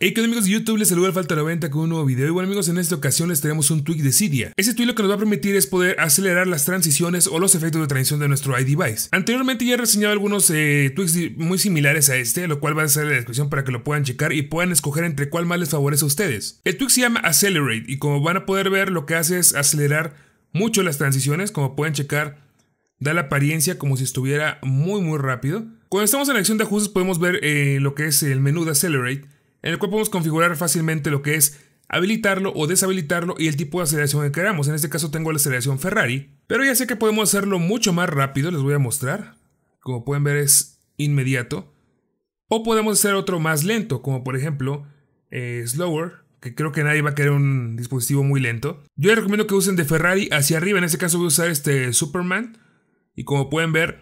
Hey, ¿qué amigos de YouTube? Les saluda Falta 90 con un nuevo video. Y bueno amigos, en esta ocasión les traemos un tweak de Cydia. Este tweak lo que nos va a permitir es poder acelerar las transiciones o los efectos de transición de nuestro iDevice. Anteriormente ya he reseñado algunos eh, tweaks muy similares a este, lo cual va a estar en la descripción para que lo puedan checar y puedan escoger entre cuál más les favorece a ustedes. El tweak se llama Accelerate y como van a poder ver lo que hace es acelerar mucho las transiciones, como pueden checar da la apariencia como si estuviera muy muy rápido. Cuando estamos en la acción de ajustes podemos ver eh, lo que es el menú de Accelerate, en el cual podemos configurar fácilmente lo que es habilitarlo o deshabilitarlo y el tipo de aceleración que queramos. En este caso tengo la aceleración Ferrari, pero ya sé que podemos hacerlo mucho más rápido, les voy a mostrar. Como pueden ver es inmediato. O podemos hacer otro más lento, como por ejemplo eh, Slower, que creo que nadie va a querer un dispositivo muy lento. Yo les recomiendo que usen de Ferrari hacia arriba, en este caso voy a usar este Superman. Y como pueden ver,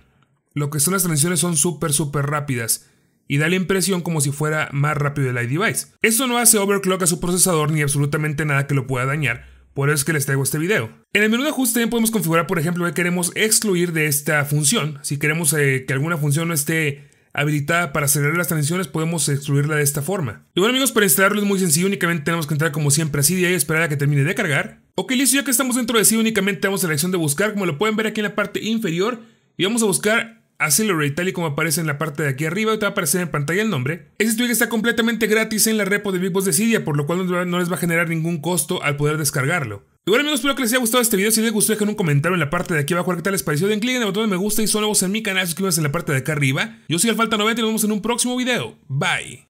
lo que son las transiciones son súper, súper rápidas y da la impresión como si fuera más rápido el iDevice. Esto no hace overclock a su procesador ni absolutamente nada que lo pueda dañar, por eso es que les traigo este video. En el menú de ajuste también podemos configurar, por ejemplo, que queremos excluir de esta función. Si queremos eh, que alguna función no esté habilitada para acelerar las transiciones, podemos excluirla de esta forma. Y bueno amigos, para instalarlo es muy sencillo, únicamente tenemos que entrar como siempre así ahí y esperar a que termine de cargar. Ok, listo, ya que estamos dentro de sí, únicamente vamos la acción de buscar, como lo pueden ver aquí en la parte inferior, y vamos a buscar Accelerate, tal y como aparece en la parte de aquí arriba, y te va a aparecer en pantalla el nombre. Este tweak está completamente gratis en la repo de Bigboss de Cydia, por lo cual no les va a generar ningún costo al poder descargarlo. bueno amigos, espero que les haya gustado este video. Si les gustó, dejen un comentario en la parte de aquí abajo. ¿Qué tal les pareció? Den clic en el botón de me gusta y son nuevos en mi canal. Suscríbanse en la parte de acá arriba. Yo soy Alfalta90 y nos vemos en un próximo video. Bye.